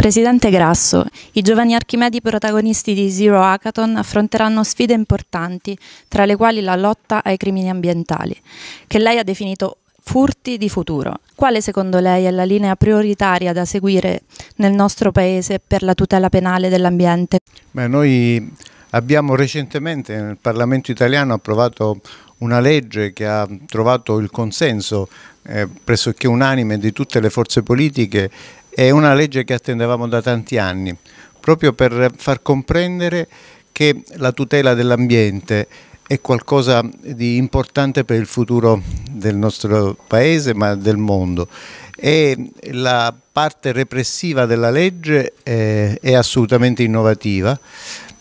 Presidente Grasso, i giovani archimedi protagonisti di Zero Hackathon affronteranno sfide importanti, tra le quali la lotta ai crimini ambientali, che lei ha definito furti di futuro. Quale secondo lei è la linea prioritaria da seguire nel nostro Paese per la tutela penale dell'ambiente? noi abbiamo recentemente nel Parlamento italiano approvato una legge che ha trovato il consenso eh, pressoché unanime di tutte le forze politiche è una legge che attendevamo da tanti anni, proprio per far comprendere che la tutela dell'ambiente è qualcosa di importante per il futuro del nostro paese ma del mondo e la parte repressiva della legge eh, è assolutamente innovativa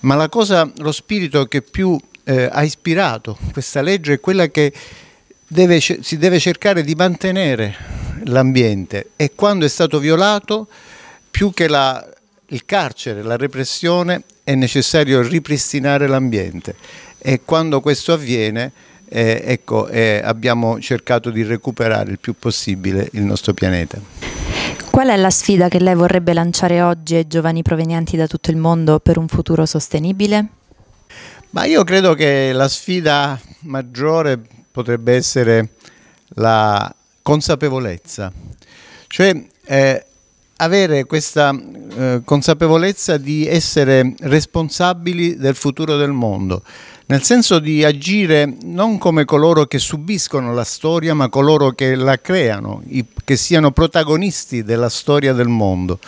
ma la cosa, lo spirito che più eh, ha ispirato questa legge è quella che deve, si deve cercare di mantenere l'ambiente e quando è stato violato, più che la, il carcere, la repressione, è necessario ripristinare l'ambiente e quando questo avviene eh, ecco, eh, abbiamo cercato di recuperare il più possibile il nostro pianeta. Qual è la sfida che lei vorrebbe lanciare oggi ai giovani provenienti da tutto il mondo per un futuro sostenibile? Ma io credo che la sfida maggiore potrebbe essere la consapevolezza, cioè eh, avere questa eh, consapevolezza di essere responsabili del futuro del mondo, nel senso di agire non come coloro che subiscono la storia, ma coloro che la creano, i, che siano protagonisti della storia del mondo.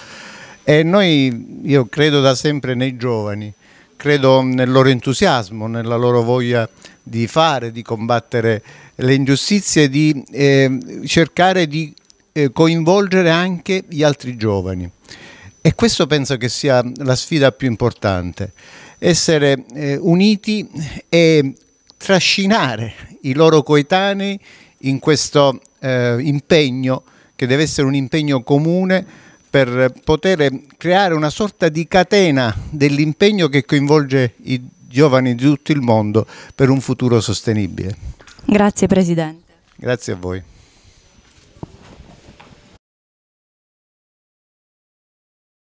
E noi, io credo da sempre nei giovani, credo nel loro entusiasmo, nella loro voglia di fare, di combattere le ingiustizie, di eh, cercare di eh, coinvolgere anche gli altri giovani. E questo penso che sia la sfida più importante, essere eh, uniti e trascinare i loro coetanei in questo eh, impegno che deve essere un impegno comune per poter creare una sorta di catena dell'impegno che coinvolge i giovani di tutto il mondo per un futuro sostenibile. Grazie Presidente. Grazie a voi.